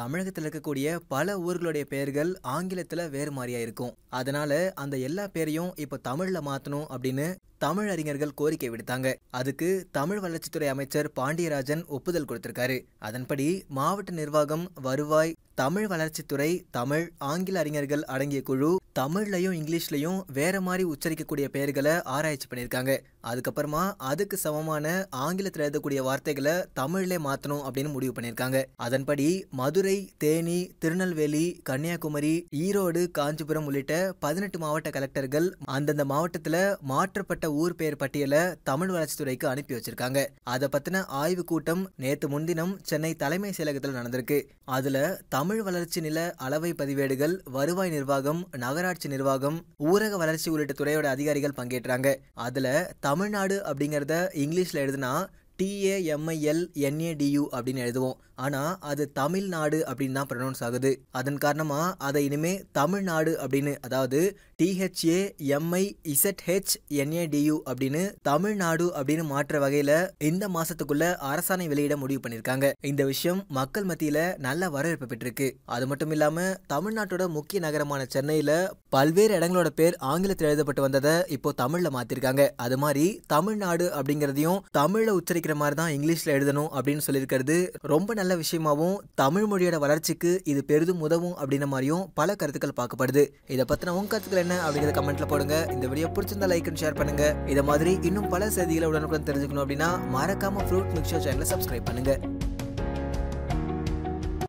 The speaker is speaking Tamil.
தமிழகத்தில் இருக்கக்கூடிய பல ஊர்களுடைய பெயர்கள் ஆங்கிலத்தில் வேறு மாதிரியாக இருக்கும் அதனால் அந்த எல்லா பேரையும் இப்போ தமிழில் மாற்றணும் அப்படின்னு தமிழ் அறிஞர்கள் கோரிக்கை விடுத்தாங்க அதுக்கு தமிழ் வளர்ச்சித்துறை அமைச்சர் பாண்டியராஜன் ஒப்புதல் கொடுத்திருக்காரு அதன்படி மாவட்ட நிர்வாகம் வருவாய் தமிழ் வளர்ச்சித்துறை தமிழ் ஆங்கில அறிஞர்கள் அடங்கிய குழு தமிழ்லையும் இங்கிலீஷ்லையும் வேற மாதிரி உச்சரிக்கக்கூடிய பெயர்களை ஆராய்ச்சி பண்ணியிருக்காங்க அதுக்கப்புறமா அதுக்கு சமமான ஆங்கிலத்தில் எழுதக்கூடிய வார்த்தைகளை தமிழ்லே மாற்றணும் அப்படின்னு முடிவு பண்ணியிருக்காங்க அதன்படி மதுரை தேனி திருநெல்வேலி கன்னியாகுமரி ஈரோடு காஞ்சிபுரம் உள்ளிட்ட பதினெட்டு மாவட்ட கலெக்டர்கள் அந்தந்த மாவட்டத்தில் மாற்றப்பட்ட ஊர் பெயர் பட்டியலை தமிழ் வளர்ச்சித்துறைக்கு அனுப்பி வச்சிருக்காங்க அதை பத்தின ஆய்வு கூட்டம் நேத்து முன்தினம் சென்னை தலைமை செயலகத்தில் நடந்திருக்கு அதுல தமிழ் வளர்ச்சி நில அளவை பதிவேடுகள் வருவாய் நிர்வாகம் நகராட்சி நிர்வாகம் ஊரக வளர்ச்சி உள்ளிட்ட துறையோட அதிகாரிகள் பங்கேற்றாங்க அதுல தமிழ்நாடு அப்படிங்கறத இங்கிலீஷ்ல எழுதுனா டிஏஎம்ஐஎல்என்ஏடியூ அப்படின்னு எழுதுவோம் ஆனால் அது தமிழ்நாடு அப்படின்னு தான் ப்ரொனவுன்ஸ் ஆகுது அதன் காரணமாக அதை இனிமே தமிழ்நாடு அப்படின்னு அதாவது டிஹெச்ஏ எம்ஐ இசட்ஹெச் என்ஏடியு அப்படின்னு தமிழ்நாடு அப்படின்னு மாற்ற வகையில் இந்த மாசத்துக்குள்ள அரசாணை வெளியிட முடிவு பண்ணியிருக்காங்க இந்த விஷயம் மக்கள் மத்தியில் நல்ல வரவேற்பு பெற்றிருக்கு அது மட்டும் இல்லாமல் தமிழ்நாட்டோட முக்கிய நகரமான சென்னையில் பல்வேறு இடங்களோட பேர் ஆங்கிலத்தில் எழுதப்பட்டு வந்ததை இப்போ தமிழில் மாற்றிருக்காங்க அது மாதிரி தமிழ்நாடு அப்படிங்கிறதையும் தமிழில் உச்சரிக்கிற படிக்கிற மாதிரி தான் இங்கிலீஷில் எழுதணும் அப்படின்னு சொல்லியிருக்கிறது ரொம்ப நல்ல விஷயமாகவும் தமிழ் மொழியோட வளர்ச்சிக்கு இது பெரிதும் உதவும் அப்படின்ற மாதிரியும் பல கருத்துக்கள் பார்க்கப்படுது இதை பற்றின உங்க கருத்துக்கள் என்ன அப்படிங்கிறத கமெண்ட்ல போடுங்க இந்த வீடியோ பிடிச்சிருந்தா லைக் அண்ட் ஷேர் பண்ணுங்க இதை மாதிரி இன்னும் பல செய்திகளை உடனுக்குடன் தெரிஞ்சுக்கணும் அப்படின்னா மறக்காம ஃப்ரூட் மிக்சர் சேனலை சப்ஸ்கிரைப் பண்ணுங்க